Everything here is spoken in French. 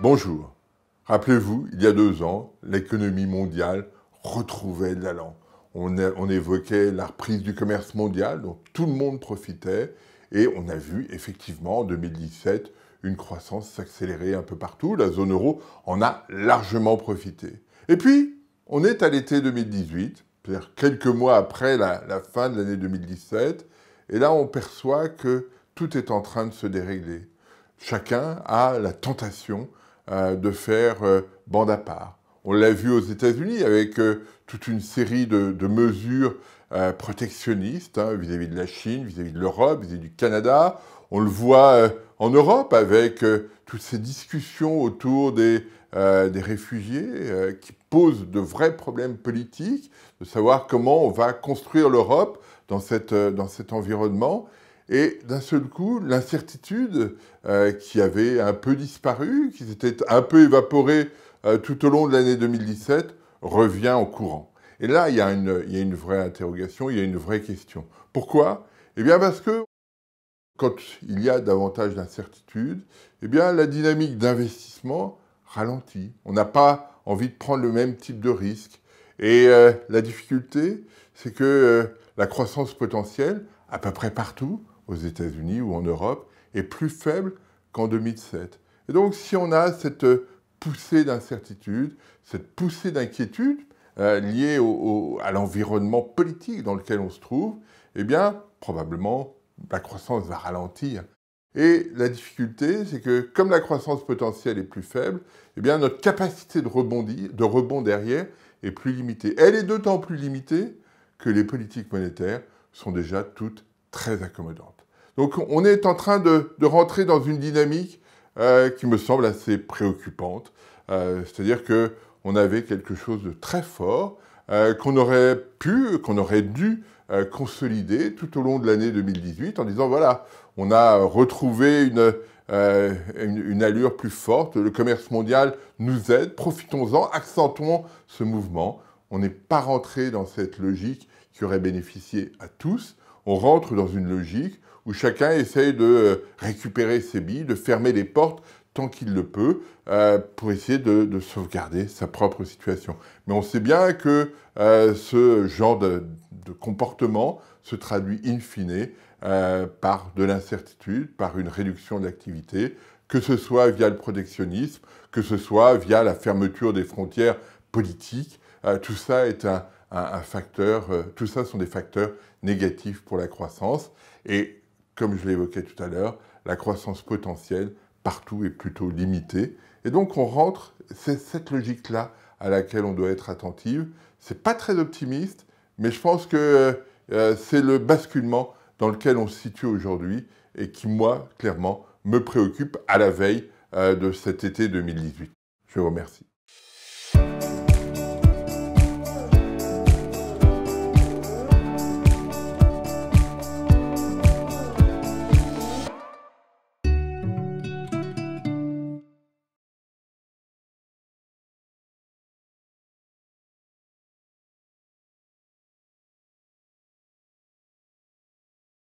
Bonjour. Rappelez-vous, il y a deux ans, l'économie mondiale retrouvait de l'allant. On, évoquait la reprise du commerce mondial, dont tout le monde profitait, et on a vu effectivement en 2017 une croissance s'accélérer un peu partout. La zone euro en a largement profité. Et puis, on est à l'été 2018, c'est-à-dire quelques mois après la, la fin de l'année 2017, et là on perçoit que tout est en train de se dérégler. Chacun a la tentation euh, de faire euh, bande à part. On l'a vu aux États-Unis avec euh, toute une série de, mesures protectionnistes hein, vis-à-vis de la Chine, vis-à-vis de l'Europe, vis-à-vis du Canada. On le voit en Europe avec toutes ces discussions autour des, réfugiés qui posent de vrais problèmes politiques, de savoir comment on va construire l'Europe dans cet environnement. Et d'un seul coup, l'incertitude euh, qui avait un peu disparu, qui s'était un peu évaporée euh, tout au long de l'année 2017, revient en courant. Et là, il y, a une, vraie interrogation, il y a une vraie question. Pourquoi Eh bien parce que quand il y a davantage d'incertitudes, eh bien la dynamique d'investissement ralentit. On n'a pas envie de prendre le même type de risque. Et euh, la difficulté, c'est que la croissance potentielle, à peu près partout, aux États-Unis ou en Europe est plus faible qu'en 2007. Et donc si on a cette euh, poussée d'incertitude, cette poussée d'inquiétude euh, liée au, à l'environnement politique dans lequel on se trouve, eh bien probablement la croissance va ralentir. Et la difficulté, c'est que comme la croissance potentielle est plus faible, eh bien notre capacité de rebondir, de rebond derrière, est plus limitée. Elle est d'autant plus limitée que les politiques monétaires sont déjà toutes très accommodantes. Donc on est en train de, rentrer dans une dynamique euh, qui me semble assez préoccupante. Euh, c'est-à-dire qu'on avait quelque chose de très fort euh, qu'on aurait pu, qu'on aurait dû consolider tout au long de l'année 2018 en disant voilà, on a retrouvé une, une, allure plus forte. Le commerce mondial nous aide, profitons-en, accentuons ce mouvement. On n'est pas rentré dans cette logique qui aurait bénéficié à tous on rentre dans une logique où chacun essaye de euh, récupérer ses billes, de fermer les portes tant qu'il le peut, euh, pour essayer de, sauvegarder sa propre situation. Mais on sait bien que euh, ce genre de, comportement se traduit in fine par de l'incertitude, par une réduction de l'activité, que ce soit via le protectionnisme, que ce soit via la fermeture des frontières politique. Euh, tout ça est un, facteur, euh, tout ça sont des facteurs négatifs pour la croissance. Et comme je l'évoquais tout à l'heure, la croissance potentielle partout est plutôt limitée. Et donc on rentre, c'est cette logique-là à laquelle on doit être attentive. C'est pas très optimiste, mais je pense que euh, c'est le basculement dans lequel on se situe aujourd'hui et qui, moi, clairement, me préoccupe à la veille de cet été 2018. Je vous remercie.